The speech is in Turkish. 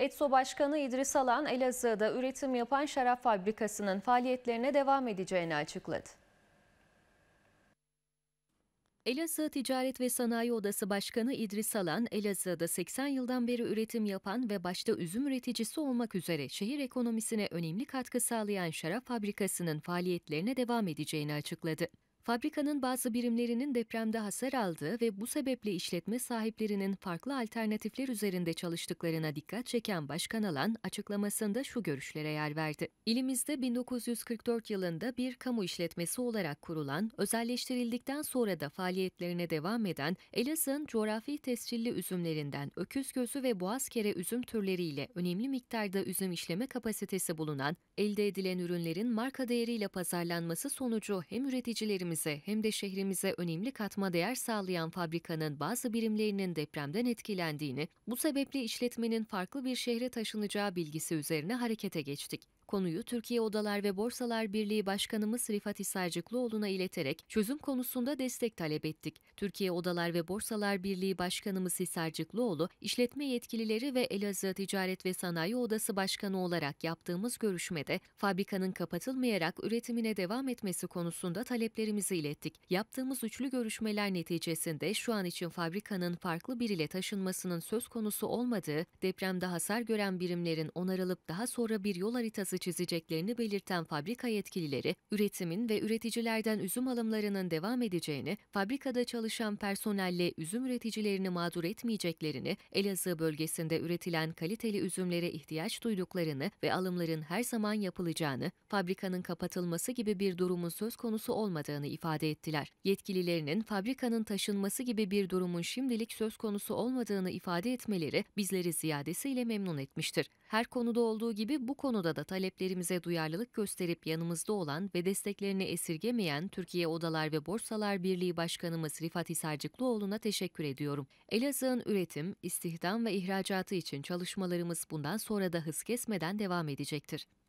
ETSO Başkanı İdris Alan, Elazığ'da üretim yapan şarap fabrikasının faaliyetlerine devam edeceğini açıkladı. Elazığ Ticaret ve Sanayi Odası Başkanı İdris Alan, Elazığ'da 80 yıldan beri üretim yapan ve başta üzüm üreticisi olmak üzere şehir ekonomisine önemli katkı sağlayan şarap fabrikasının faaliyetlerine devam edeceğini açıkladı. Fabrikanın bazı birimlerinin depremde hasar aldığı ve bu sebeple işletme sahiplerinin farklı alternatifler üzerinde çalıştıklarına dikkat çeken Başkan Alan açıklamasında şu görüşlere yer verdi. İlimizde 1944 yılında bir kamu işletmesi olarak kurulan, özelleştirildikten sonra da faaliyetlerine devam eden Elazığ'ın coğrafi tescilli üzümlerinden öküz gözü ve boğaz üzüm türleriyle önemli miktarda üzüm işleme kapasitesi bulunan, elde edilen ürünlerin marka değeriyle pazarlanması sonucu hem üreticilerimiz ülkemize hem de şehrimize önemli katma değer sağlayan fabrikanın bazı birimlerinin depremden etkilendiğini, bu sebeple işletmenin farklı bir şehre taşınacağı bilgisi üzerine harekete geçtik. Konuyu Türkiye Odalar ve Borsalar Birliği Başkanımız Rifat Hisarcıklıoğlu'na ileterek çözüm konusunda destek talep ettik. Türkiye Odalar ve Borsalar Birliği Başkanımız Hisarcıklıoğlu, işletme yetkilileri ve Elazığ Ticaret ve Sanayi Odası Başkanı olarak yaptığımız görüşmede fabrikanın kapatılmayarak üretimine devam etmesi konusunda taleplerimizi ilettik. Yaptığımız üçlü görüşmeler neticesinde şu an için fabrikanın farklı bir biriyle taşınmasının söz konusu olmadığı, depremde hasar gören birimlerin onarılıp daha sonra bir yol haritası çizeceklerini belirten fabrika yetkilileri, üretimin ve üreticilerden üzüm alımlarının devam edeceğini, fabrikada çalışan personelle üzüm üreticilerini mağdur etmeyeceklerini, Elazığ bölgesinde üretilen kaliteli üzümlere ihtiyaç duyduklarını ve alımların her zaman yapılacağını, fabrikanın kapatılması gibi bir durumun söz konusu olmadığını ifade ettiler. Yetkililerinin fabrikanın taşınması gibi bir durumun şimdilik söz konusu olmadığını ifade etmeleri bizleri ziyadesiyle memnun etmiştir. Her konuda olduğu gibi bu konuda da talep taleplerimize duyarlılık gösterip yanımızda olan ve desteklerini esirgemeyen Türkiye Odalar ve Borsalar Birliği Başkanımız Rifat Hisarcıklıoğlu'na teşekkür ediyorum. Elazığ'ın üretim, istihdam ve ihracatı için çalışmalarımız bundan sonra da hız kesmeden devam edecektir.